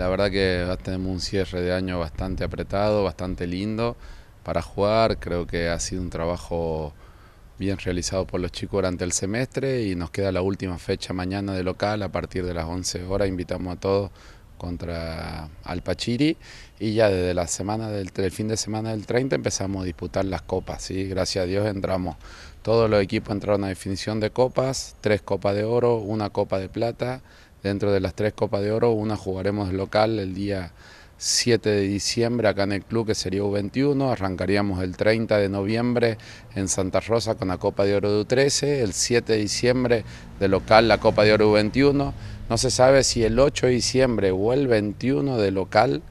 la verdad que tenemos un cierre de año bastante apretado, bastante lindo para jugar. Creo que ha sido un trabajo bien realizado por los chicos durante el semestre y nos queda la última fecha mañana de local a partir de las 11 horas. Invitamos a todos contra Alpachiri y ya desde la semana del fin de semana del 30 empezamos a disputar las copas, gracias a Dios entramos, todos los equipos entraron a definición de copas, tres copas de oro, una copa de plata, Dentro de las tres Copas de Oro, una jugaremos local el día 7 de diciembre acá en el club que sería U21, arrancaríamos el 30 de noviembre en Santa Rosa con la Copa de Oro de U13, el 7 de diciembre de local la Copa de Oro U21, no se sabe si el 8 de diciembre o el 21 de local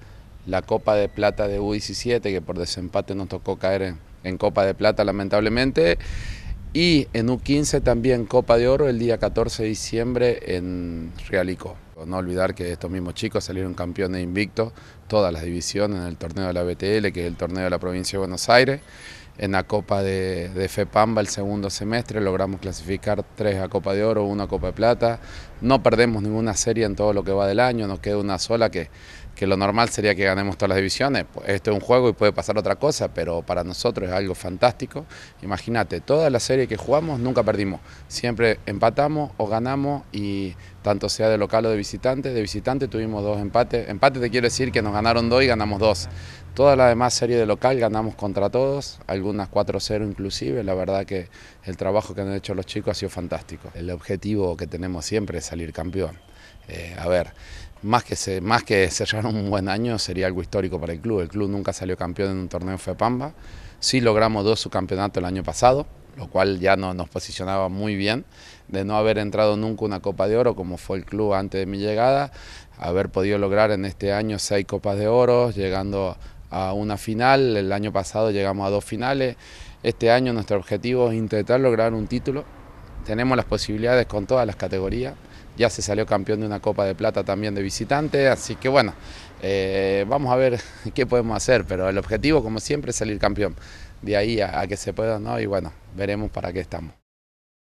la Copa de Plata de U17, que por desempate nos tocó caer en Copa de Plata lamentablemente, y en U15 también Copa de Oro el día 14 de diciembre en Realico. No olvidar que estos mismos chicos salieron campeones invictos, todas las divisiones, en el torneo de la BTL, que es el torneo de la provincia de Buenos Aires. En la Copa de, FEPAMBA el segundo semestre logramos clasificar tres a Copa de Oro, una a Copa de Plata. No perdemos ninguna serie en todo lo que va del año, nos queda una sola que que lo normal sería que ganemos todas las divisiones. Esto es un juego y puede pasar otra cosa, pero para nosotros es algo fantástico. Imagínate, toda la serie que jugamos nunca perdimos. Siempre empatamos o ganamos y tanto sea de local o de visitante. De visitante tuvimos dos empates. Empate te quiero decir que nos ganaron dos y ganamos dos. Toda la demás serie de local ganamos contra todos, algunas 4-0 inclusive. La verdad que el trabajo que han hecho los chicos ha sido fantástico. El objetivo que tenemos siempre es salir campeón. Eh, a ver, más que, se, más que cerrar un buen año sería algo histórico para el club. El club nunca salió campeón en un torneo FEPAMBA. Sí logramos dos subcampeonatos el año pasado, lo cual ya no, nos posicionaba muy bien. De no haber entrado nunca una Copa de Oro, como fue el club antes de mi llegada, haber podido lograr en este año seis Copas de Oro, llegando a una final, el año pasado llegamos a dos finales, este año nuestro objetivo es intentar lograr un título, tenemos las posibilidades con todas las categorías, ya se salió campeón de una Copa de Plata también de visitante, así que bueno, eh, vamos a ver qué podemos hacer, pero el objetivo como siempre es salir campeón, de ahí a, que se pueda, ¿no? Y bueno, veremos para qué estamos.